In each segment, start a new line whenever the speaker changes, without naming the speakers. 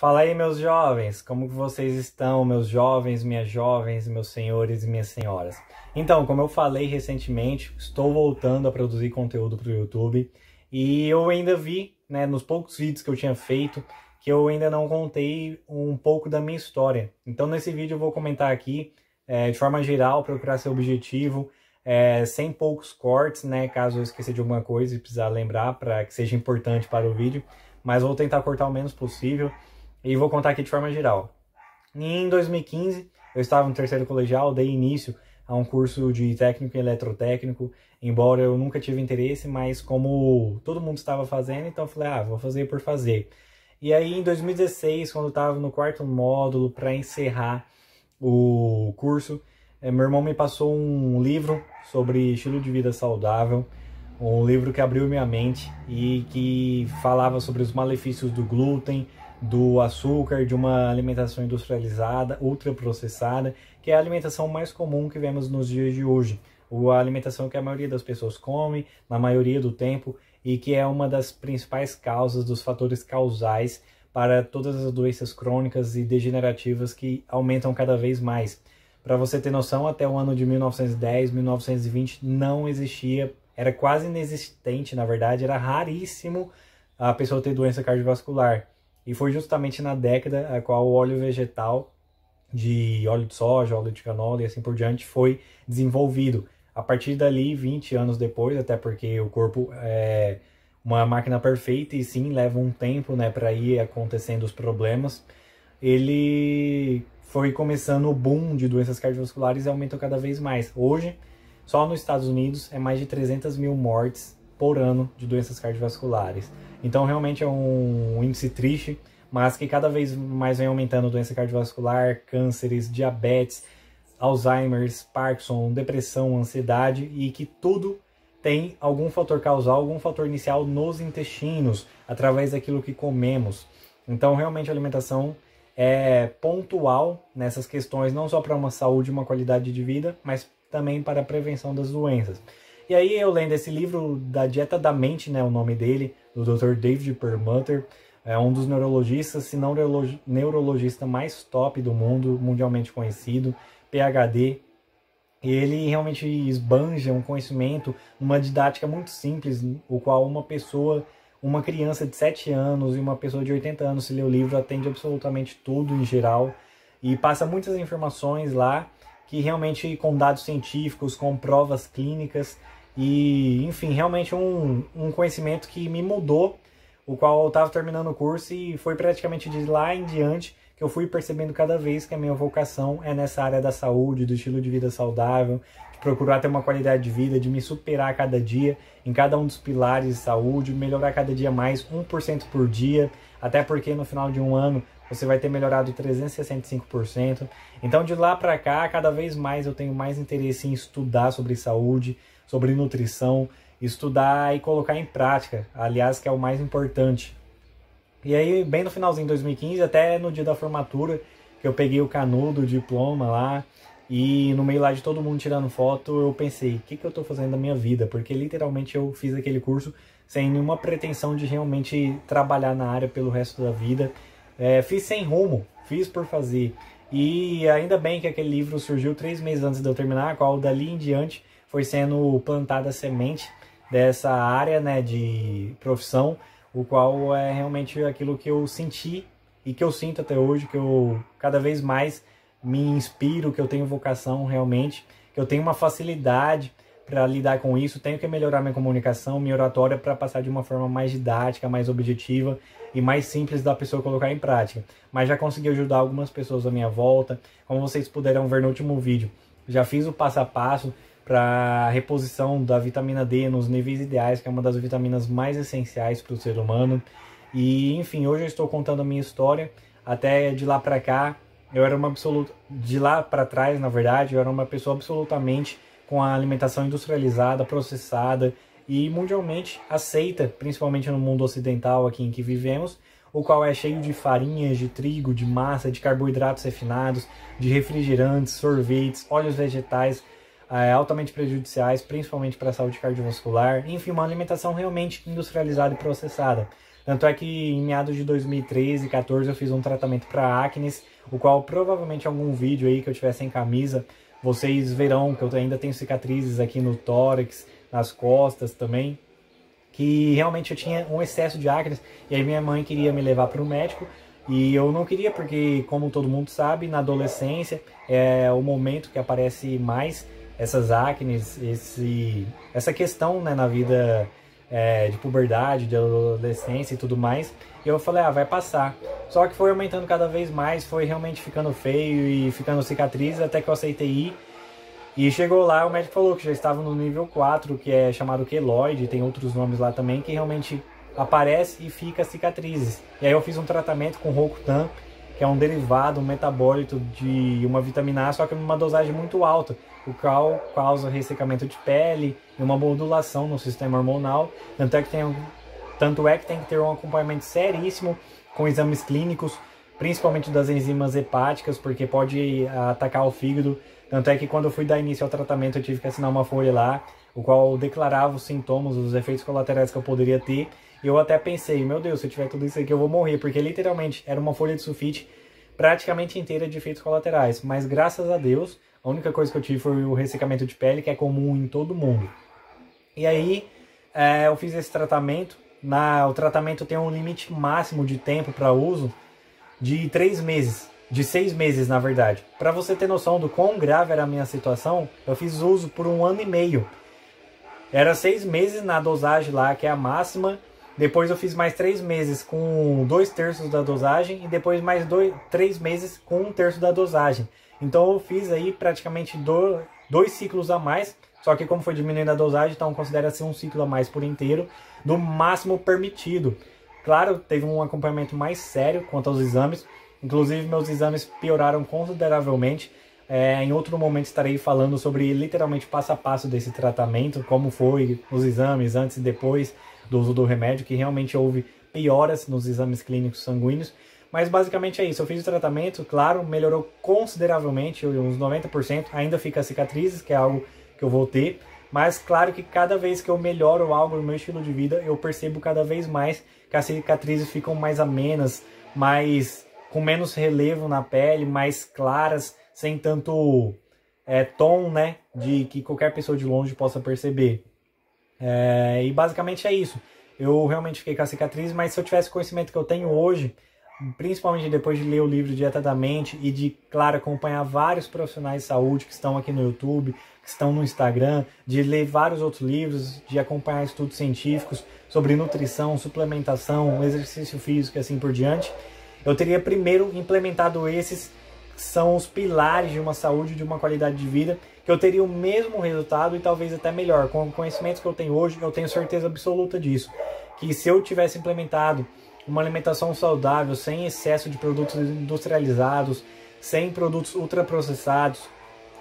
Fala aí, meus jovens, como que vocês estão, meus jovens, minhas jovens, meus senhores e minhas senhoras? Então, como eu falei recentemente, estou voltando a produzir conteúdo para o YouTube e eu ainda vi, né, nos poucos vídeos que eu tinha feito, que eu ainda não contei um pouco da minha história. Então, nesse vídeo eu vou comentar aqui, é, de forma geral, procurar seu objetivo, é, sem poucos cortes, né, caso eu esqueça de alguma coisa e precisar lembrar para que seja importante para o vídeo, mas vou tentar cortar o menos possível e vou contar aqui de forma geral. Em 2015, eu estava no terceiro colegial, dei início a um curso de técnico e eletrotécnico, embora eu nunca tive interesse, mas como todo mundo estava fazendo, então eu falei, ah, vou fazer por fazer. E aí em 2016, quando eu estava no quarto módulo para encerrar o curso, eh, meu irmão me passou um livro sobre estilo de vida saudável, um livro que abriu minha mente e que falava sobre os malefícios do glúten, do açúcar, de uma alimentação industrializada, ultraprocessada, que é a alimentação mais comum que vemos nos dias de hoje. A alimentação que a maioria das pessoas come, na maioria do tempo, e que é uma das principais causas, dos fatores causais para todas as doenças crônicas e degenerativas que aumentam cada vez mais. Para você ter noção, até o ano de 1910, 1920 não existia, era quase inexistente, na verdade, era raríssimo a pessoa ter doença cardiovascular. E foi justamente na década a qual o óleo vegetal de óleo de soja, óleo de canola e assim por diante foi desenvolvido. A partir dali, 20 anos depois, até porque o corpo é uma máquina perfeita e sim leva um tempo né, para ir acontecendo os problemas, ele foi começando o boom de doenças cardiovasculares e aumentou cada vez mais. Hoje, só nos Estados Unidos é mais de 300 mil mortes por ano de doenças cardiovasculares. Então, realmente é um índice triste, mas que cada vez mais vem aumentando doença cardiovascular, cânceres, diabetes, Alzheimer's, Parkinson, depressão, ansiedade e que tudo tem algum fator causal, algum fator inicial nos intestinos, através daquilo que comemos. Então, realmente, a alimentação é pontual nessas questões, não só para uma saúde, e uma qualidade de vida, mas também para a prevenção das doenças. E aí eu lendo esse livro da dieta da mente, né, o nome dele, do Dr. David Perlmutter, é um dos neurologistas, se não neurologista mais top do mundo, mundialmente conhecido, PhD. E ele realmente esbanja um conhecimento, uma didática muito simples, o qual uma pessoa, uma criança de 7 anos e uma pessoa de 80 anos, se lê o livro, atende absolutamente tudo em geral e passa muitas informações lá que realmente com dados científicos, com provas clínicas, e, enfim, realmente um, um conhecimento que me mudou, o qual eu estava terminando o curso e foi praticamente de lá em diante que eu fui percebendo cada vez que a minha vocação é nessa área da saúde, do estilo de vida saudável, de procurar ter uma qualidade de vida, de me superar a cada dia em cada um dos pilares de saúde, melhorar cada dia mais 1% por dia, até porque no final de um ano você vai ter melhorado 365%. Então de lá para cá, cada vez mais eu tenho mais interesse em estudar sobre saúde, sobre nutrição, estudar e colocar em prática, aliás, que é o mais importante. E aí, bem no finalzinho de 2015, até no dia da formatura, que eu peguei o canudo, o diploma lá, e no meio lá de todo mundo tirando foto, eu pensei, o que, que eu estou fazendo da minha vida? Porque literalmente eu fiz aquele curso sem nenhuma pretensão de realmente trabalhar na área pelo resto da vida. É, fiz sem rumo, fiz por fazer. E ainda bem que aquele livro surgiu três meses antes de eu terminar, qual dali em diante foi sendo plantada a semente dessa área né, de profissão, o qual é realmente aquilo que eu senti e que eu sinto até hoje, que eu cada vez mais me inspiro, que eu tenho vocação realmente, que eu tenho uma facilidade para lidar com isso, tenho que melhorar minha comunicação, minha oratória para passar de uma forma mais didática, mais objetiva e mais simples da pessoa colocar em prática. Mas já consegui ajudar algumas pessoas à minha volta, como vocês puderam ver no último vídeo. Já fiz o passo a passo, para reposição da vitamina D nos níveis ideais, que é uma das vitaminas mais essenciais para o ser humano. E enfim, hoje eu estou contando a minha história. Até de lá para cá, eu era uma absoluta de lá para trás, na verdade, eu era uma pessoa absolutamente com a alimentação industrializada, processada e mundialmente aceita, principalmente no mundo ocidental aqui em que vivemos, o qual é cheio de farinhas, de trigo, de massa, de carboidratos refinados, de refrigerantes, sorvetes, óleos vegetais, é, altamente prejudiciais, principalmente para a saúde cardiovascular. Enfim, uma alimentação realmente industrializada e processada. Tanto é que em meados de 2013 e 14 eu fiz um tratamento para acne, o qual provavelmente algum vídeo aí que eu tivesse sem camisa, vocês verão que eu ainda tenho cicatrizes aqui no tórax, nas costas também, que realmente eu tinha um excesso de acne e aí minha mãe queria me levar para o médico e eu não queria porque, como todo mundo sabe, na adolescência é o momento que aparece mais essas acnes, esse, essa questão né, na vida é, de puberdade, de adolescência e tudo mais. E eu falei, ah, vai passar. Só que foi aumentando cada vez mais, foi realmente ficando feio e ficando cicatrizes até que eu aceitei ir. E chegou lá, o médico falou que já estava no nível 4, que é chamado queloide, tem outros nomes lá também, que realmente aparece e fica cicatrizes. E aí eu fiz um tratamento com Rokutan, que é um derivado, um metabólito de uma vitamina A, só que numa dosagem muito alta o qual causa ressecamento de pele e uma modulação no sistema hormonal. Tanto é que tem, tanto é que, tem que ter um acompanhamento seríssimo com exames clínicos, principalmente das enzimas hepáticas, porque pode ah, atacar o fígado. Tanto é que quando eu fui dar início ao tratamento, eu tive que assinar uma folha lá, o qual declarava os sintomas, os efeitos colaterais que eu poderia ter. E eu até pensei, meu Deus, se eu tiver tudo isso aqui, eu vou morrer, porque literalmente era uma folha de sulfite praticamente inteira de efeitos colaterais. Mas graças a Deus, a única coisa que eu tive foi o ressecamento de pele, que é comum em todo mundo. E aí é, eu fiz esse tratamento. Na, o tratamento tem um limite máximo de tempo para uso de três meses, de seis meses na verdade. Para você ter noção do quão grave era a minha situação, eu fiz uso por um ano e meio. Era seis meses na dosagem lá, que é a máxima, depois eu fiz mais três meses com dois terços da dosagem e depois mais dois, três meses com um terço da dosagem. Então eu fiz aí praticamente do, dois ciclos a mais, só que como foi diminuindo a dosagem, então considera-se um ciclo a mais por inteiro, do máximo permitido. Claro, teve um acompanhamento mais sério quanto aos exames, inclusive meus exames pioraram consideravelmente. É, em outro momento estarei falando sobre literalmente passo a passo desse tratamento, como foi os exames antes e depois, do uso do remédio, que realmente houve pioras nos exames clínicos sanguíneos. Mas basicamente é isso. Eu fiz o tratamento, claro, melhorou consideravelmente, uns 90%. Ainda fica cicatrizes, que é algo que eu vou ter. Mas claro que cada vez que eu melhoro algo no meu estilo de vida, eu percebo cada vez mais que as cicatrizes ficam mais amenas, mais com menos relevo na pele, mais claras, sem tanto é, tom, né, de que qualquer pessoa de longe possa perceber. É, e basicamente é isso. Eu realmente fiquei com a cicatriz, mas se eu tivesse o conhecimento que eu tenho hoje, principalmente depois de ler o livro diretamente e de, claro, acompanhar vários profissionais de saúde que estão aqui no YouTube, que estão no Instagram, de ler vários outros livros, de acompanhar estudos científicos sobre nutrição, suplementação, exercício físico e assim por diante, eu teria primeiro implementado esses que são os pilares de uma saúde de uma qualidade de vida eu teria o mesmo resultado e talvez até melhor. Com o conhecimento que eu tenho hoje, eu tenho certeza absoluta disso. Que se eu tivesse implementado uma alimentação saudável, sem excesso de produtos industrializados, sem produtos ultraprocessados,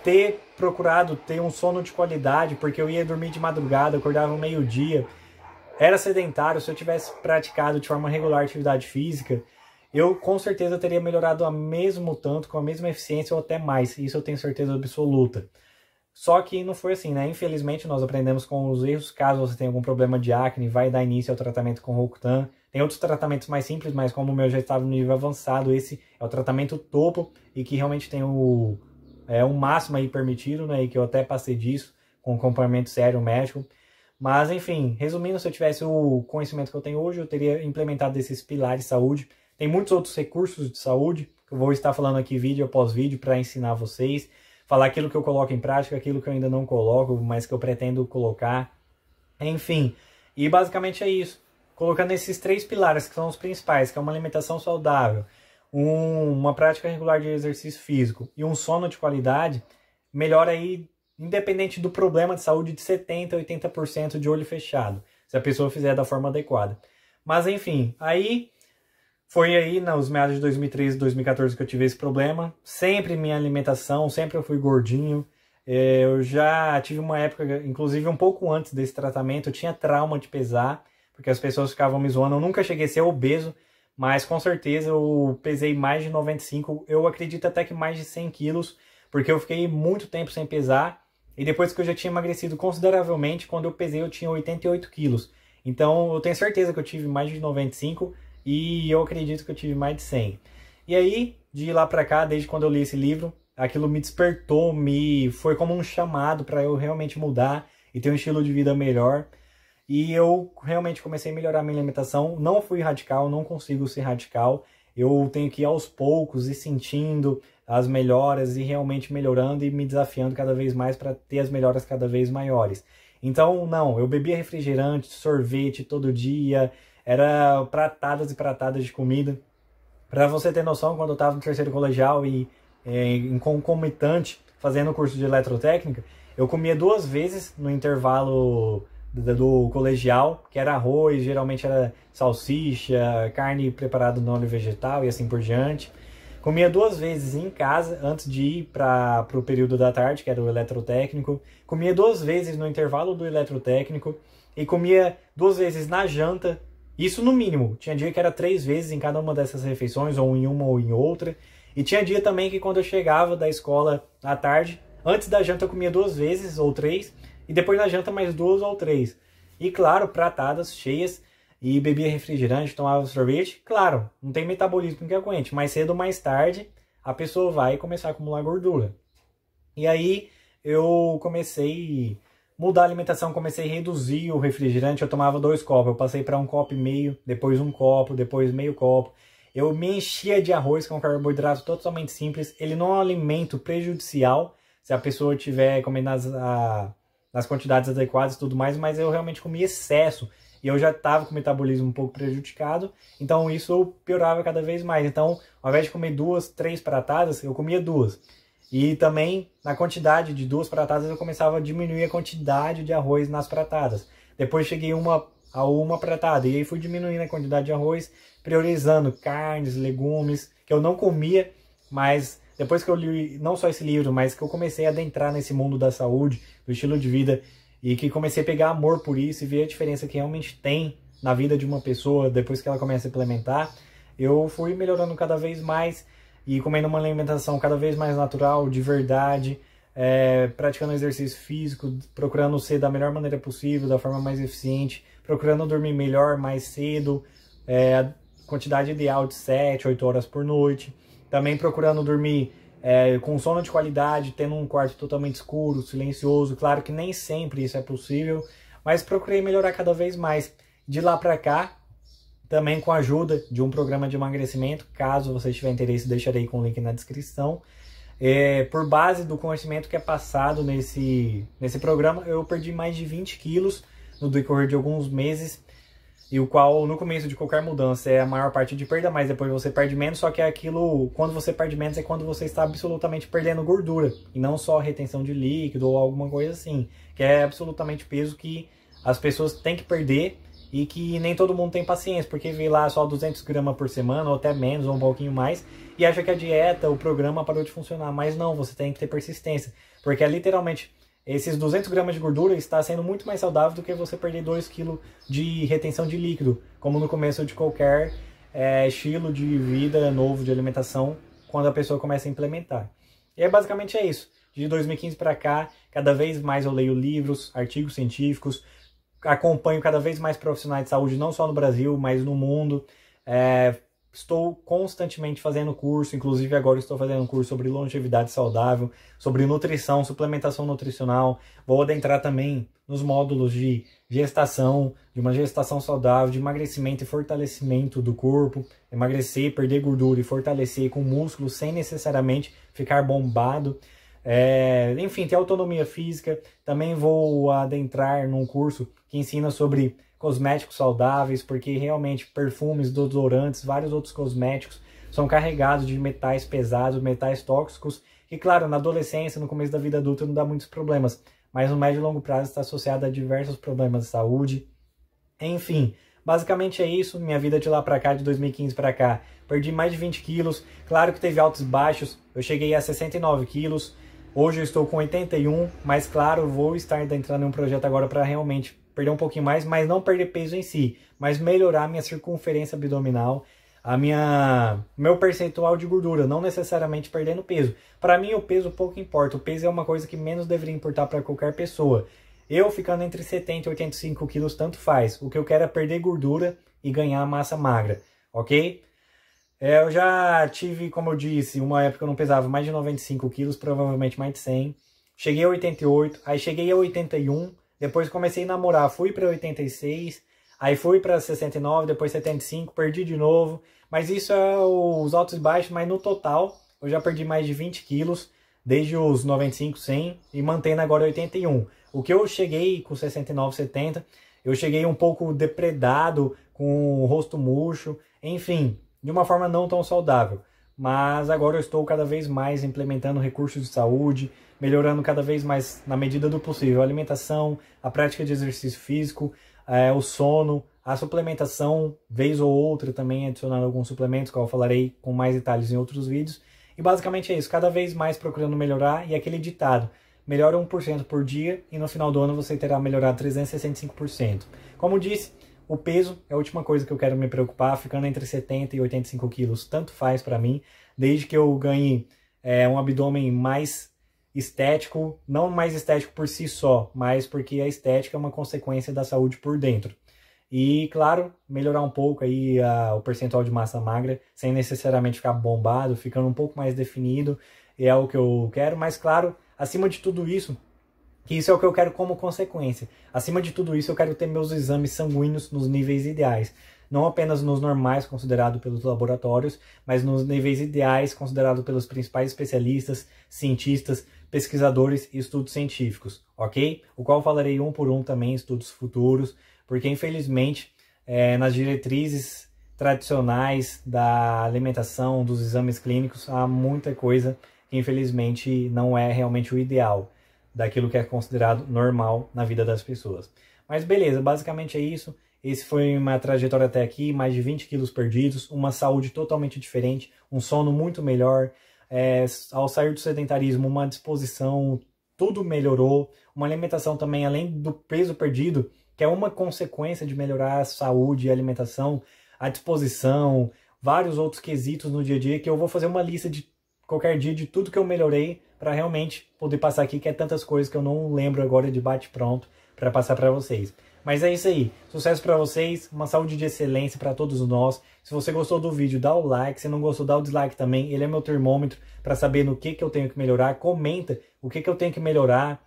ter procurado ter um sono de qualidade, porque eu ia dormir de madrugada, acordava meio-dia, era sedentário, se eu tivesse praticado de forma regular atividade física, eu com certeza teria melhorado a mesmo tanto, com a mesma eficiência ou até mais. Isso eu tenho certeza absoluta. Só que não foi assim, né? Infelizmente, nós aprendemos com os erros. Caso você tenha algum problema de acne, vai dar início ao tratamento com Rokutan. Tem outros tratamentos mais simples, mas como o meu já estava no nível avançado, esse é o tratamento topo e que realmente tem o, é, o máximo aí permitido, né? E que eu até passei disso com acompanhamento sério médico. Mas, enfim, resumindo, se eu tivesse o conhecimento que eu tenho hoje, eu teria implementado esses pilares de saúde. Tem muitos outros recursos de saúde que eu vou estar falando aqui vídeo após vídeo para ensinar vocês falar aquilo que eu coloco em prática, aquilo que eu ainda não coloco, mas que eu pretendo colocar. Enfim, e basicamente é isso. Colocando esses três pilares que são os principais, que é uma alimentação saudável, um, uma prática regular de exercício físico e um sono de qualidade, melhora aí, independente do problema de saúde, de 70% a 80% de olho fechado, se a pessoa fizer da forma adequada. Mas enfim, aí foi aí nos meados de 2013 e 2014 que eu tive esse problema. Sempre minha alimentação, sempre eu fui gordinho. Eh, eu já tive uma época, inclusive um pouco antes desse tratamento, eu tinha trauma de pesar, porque as pessoas ficavam me zoando. Eu nunca cheguei a ser obeso, mas com certeza eu pesei mais de 95, eu acredito até que mais de 100 quilos, porque eu fiquei muito tempo sem pesar. E depois que eu já tinha emagrecido consideravelmente, quando eu pesei eu tinha 88 quilos. Então eu tenho certeza que eu tive mais de 95 e eu acredito que eu tive mais de 100. E aí, de lá para cá, desde quando eu li esse livro, aquilo me despertou, me foi como um chamado para eu realmente mudar e ter um estilo de vida melhor. E eu realmente comecei a melhorar minha alimentação. Não fui radical, não consigo ser radical. Eu tenho que ir aos poucos e sentindo as melhoras e realmente melhorando e me desafiando cada vez mais para ter as melhoras cada vez maiores. Então, não, eu bebia refrigerante, sorvete todo dia, era pratadas e pratadas de comida. Para você ter noção, quando eu estava no terceiro colegial e é, em concomitante fazendo o curso de eletrotécnica, eu comia duas vezes no intervalo do, do, colegial, que era arroz, geralmente era salsicha, carne preparada no óleo vegetal e assim por diante. Comia duas vezes em casa antes de ir para o período da tarde, que era o eletrotécnico. Comia duas vezes no intervalo do eletrotécnico e comia duas vezes na janta isso no mínimo. Tinha dia que era três vezes em cada uma dessas refeições, ou em uma ou em outra. E tinha dia também que quando eu chegava da escola à tarde, antes da janta eu comia duas vezes ou três, e depois da janta mais duas ou três. E claro, pratadas cheias e bebia refrigerante, tomava sorvete. Claro, não tem metabolismo que aguente, mas cedo ou mais tarde a pessoa vai começar a acumular gordura. E aí eu comecei mudar a alimentação, comecei a reduzir o refrigerante. Eu tomava dois copos, eu passei para um copo e meio, depois um copo, depois meio copo. Eu me enchia de arroz, que é um carboidrato totalmente simples. Ele não é um alimento prejudicial se a pessoa tiver comendo nas, a, nas quantidades adequadas e tudo mais, mas eu realmente comi excesso e eu já estava com o metabolismo um pouco prejudicado, então isso piorava cada vez mais. Então, ao invés de comer duas, três pratadas, eu comia duas. E também na quantidade de duas pratadas eu começava a diminuir a quantidade de arroz nas pratadas. Depois cheguei uma a uma pratada e aí fui diminuindo a quantidade de arroz, priorizando carnes, legumes que eu não comia, mas depois que eu li não só esse livro, mas que eu comecei a adentrar nesse mundo da saúde, do estilo de vida e que comecei a pegar amor por isso e ver a diferença que realmente tem na vida de uma pessoa depois que ela começa a implementar, eu fui melhorando cada vez mais e comendo uma alimentação cada vez mais natural, de verdade, é, praticando exercício físico, procurando ser da melhor maneira possível, da forma mais eficiente, procurando dormir melhor, mais cedo, é, a quantidade ideal de 7, 8 horas por noite, também procurando dormir é, com sono de qualidade, tendo um quarto totalmente escuro, silencioso, claro que nem sempre isso é possível, mas procurei melhorar cada vez mais. De lá para cá, também com a ajuda de um programa de emagrecimento. Caso você tiver interesse, deixarei com o link na descrição. É, por base do conhecimento que é passado nesse, nesse programa, eu perdi mais de 20 quilos no decorrer de alguns meses, e o qual no começo de qualquer mudança é a maior parte de perda, mas depois você perde menos, só que é aquilo, quando você perde menos é quando você está absolutamente perdendo gordura, e não só retenção de líquido ou alguma coisa assim, que é absolutamente peso que as pessoas têm que perder e que nem todo mundo tem paciência, porque vê lá só 200 gramas por semana, ou até menos, ou um pouquinho mais, e acha que a dieta, o programa parou de funcionar. Mas não, você tem que ter persistência, porque é literalmente esses 200 gramas de gordura está sendo muito mais saudável do que você perder 2 kg de retenção de líquido, como no começo de qualquer é, estilo de vida novo, de alimentação, quando a pessoa começa a implementar. E é basicamente é isso. De 2015 para cá, cada vez mais eu leio livros, artigos científicos, acompanho cada vez mais profissionais de saúde, não só no Brasil, mas no mundo. É, estou constantemente fazendo curso, inclusive agora estou fazendo um curso sobre longevidade saudável, sobre nutrição, suplementação nutricional. Vou adentrar também nos módulos de gestação, de uma gestação saudável, de emagrecimento e fortalecimento do corpo, emagrecer, perder gordura e fortalecer com músculo sem necessariamente ficar bombado. É, enfim, ter autonomia física. Também vou adentrar num curso que ensina sobre cosméticos saudáveis, porque realmente perfumes, desodorantes, vários outros cosméticos são carregados de metais pesados, metais tóxicos, que claro, na adolescência, no começo da vida adulta não dá muitos problemas, mas no médio e longo prazo está associado a diversos problemas de saúde. Enfim, basicamente é isso, minha vida de lá para cá, de 2015 para cá. Perdi mais de 20 quilos, claro que teve altos e baixos, eu cheguei a 69 quilos, Hoje eu estou com 81, mas claro, vou estar entrando em um projeto agora para realmente perder um pouquinho mais, mas não perder peso em si, mas melhorar minha circunferência abdominal, a minha meu percentual de gordura, não necessariamente perdendo peso. Para mim o peso pouco importa, o peso é uma coisa que menos deveria importar para qualquer pessoa. Eu ficando entre 70 e 85 quilos tanto faz. O que eu quero é perder gordura e ganhar massa magra, ok? É, eu já tive, como eu disse, uma época eu não pesava mais de 95 quilos, provavelmente mais de 100. Cheguei a 88, aí cheguei a 81, depois comecei a namorar, fui para 86, aí fui para 69, depois 75, perdi de novo. Mas isso é os altos e baixos, mas no total eu já perdi mais de 20 quilos, desde os 95, 100 e mantendo agora 81. O que eu cheguei com 69, 70, eu cheguei um pouco depredado, com o rosto murcho, enfim, de uma forma não tão saudável. Mas agora eu estou cada vez mais implementando recursos de saúde, melhorando cada vez mais na medida do possível a alimentação, a prática de exercício físico, é, o sono, a suplementação, vez ou outra também adicionando alguns suplementos, que eu falarei com mais detalhes em outros vídeos. E basicamente é isso, cada vez mais procurando melhorar e aquele ditado, melhora 1% por dia e no final do ano você terá melhorado 365%. Como disse, o peso é a última coisa que eu quero me preocupar, ficando entre 70 e 85 quilos, tanto faz para mim, desde que eu ganhe é, um abdômen mais estético, não mais estético por si só, mas porque a estética é uma consequência da saúde por dentro. E, claro, melhorar um pouco aí a, o percentual de massa magra, sem necessariamente ficar bombado, ficando um pouco mais definido, é o que eu quero, mas, claro, acima de tudo isso, que isso é o que eu quero como consequência. Acima de tudo isso, eu quero ter meus exames sanguíneos nos níveis ideais. Não apenas nos normais considerados pelos laboratórios, mas nos níveis ideais considerados pelos principais especialistas, cientistas, pesquisadores e estudos científicos, ok? O qual falarei um por um também, estudos futuros, porque infelizmente é, nas diretrizes tradicionais da alimentação, dos exames clínicos, há muita coisa que infelizmente não é realmente o ideal daquilo que é considerado normal na vida das pessoas. Mas beleza, basicamente é isso. Esse foi uma trajetória até aqui, mais de 20 quilos perdidos, uma saúde totalmente diferente, um sono muito melhor, é, ao sair do sedentarismo, uma disposição, tudo melhorou, uma alimentação também, além do peso perdido, que é uma consequência de melhorar a saúde e alimentação, a disposição, vários outros quesitos no dia a dia, que eu vou fazer uma lista de qualquer dia de tudo que eu melhorei para realmente poder passar aqui, que é tantas coisas que eu não lembro agora de bate-pronto para passar para vocês. Mas é isso aí. Sucesso para vocês, uma saúde de excelência para todos nós. Se você gostou do vídeo, dá o like. Se não gostou, dá o dislike também. Ele é meu termômetro para saber no que, que eu tenho que melhorar. Comenta o que, que eu tenho que melhorar.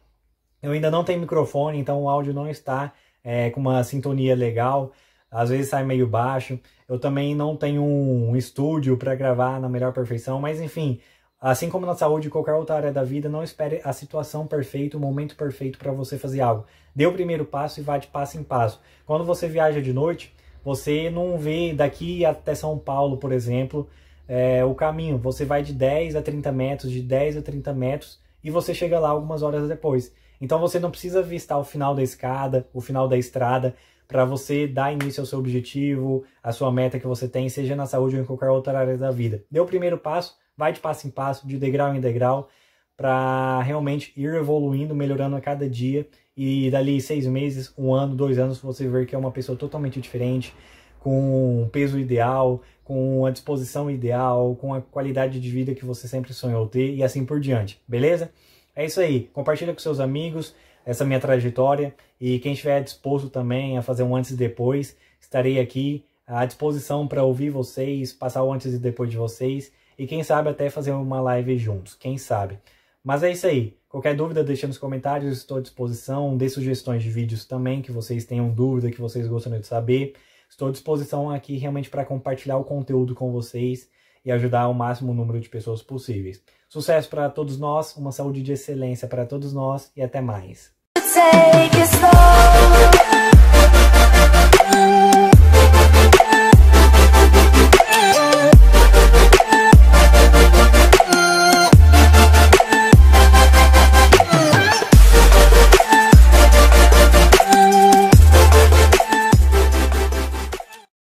Eu ainda não tenho microfone, então o áudio não está é, com uma sintonia legal. Às vezes sai meio baixo. Eu também não tenho um estúdio para gravar na melhor perfeição. Mas enfim, Assim como na saúde e qualquer outra área da vida, não espere a situação perfeita, o momento perfeito para você fazer algo. Dê o primeiro passo e vá de passo em passo. Quando você viaja de noite, você não vê daqui até São Paulo, por exemplo, é, o caminho. Você vai de 10 a 30 metros, de 10 a 30 metros, e você chega lá algumas horas depois. Então você não precisa avistar o final da escada, o final da estrada para você dar início ao seu objetivo, à sua meta que você tem, seja na saúde ou em qualquer outra área da vida. Dê o primeiro passo, vai de passo em passo, de degrau em degrau, para realmente ir evoluindo, melhorando a cada dia e dali seis meses, um ano, dois anos, você ver que é uma pessoa totalmente diferente, com um peso ideal, com a disposição ideal, com a qualidade de vida que você sempre sonhou ter e assim por diante, beleza? É isso aí, compartilha com seus amigos, essa minha trajetória e quem estiver disposto também a fazer um antes e depois, estarei aqui à disposição para ouvir vocês, passar o antes e depois de vocês e quem sabe até fazer uma live juntos, quem sabe. Mas é isso aí. Qualquer dúvida, deixe nos comentários, estou à disposição. Dê sugestões de vídeos também que vocês tenham dúvida, que vocês gostariam de saber. Estou à disposição aqui realmente para compartilhar o conteúdo com vocês e ajudar o máximo número de pessoas possíveis. Sucesso para todos nós, uma saúde de excelência para todos nós e até mais.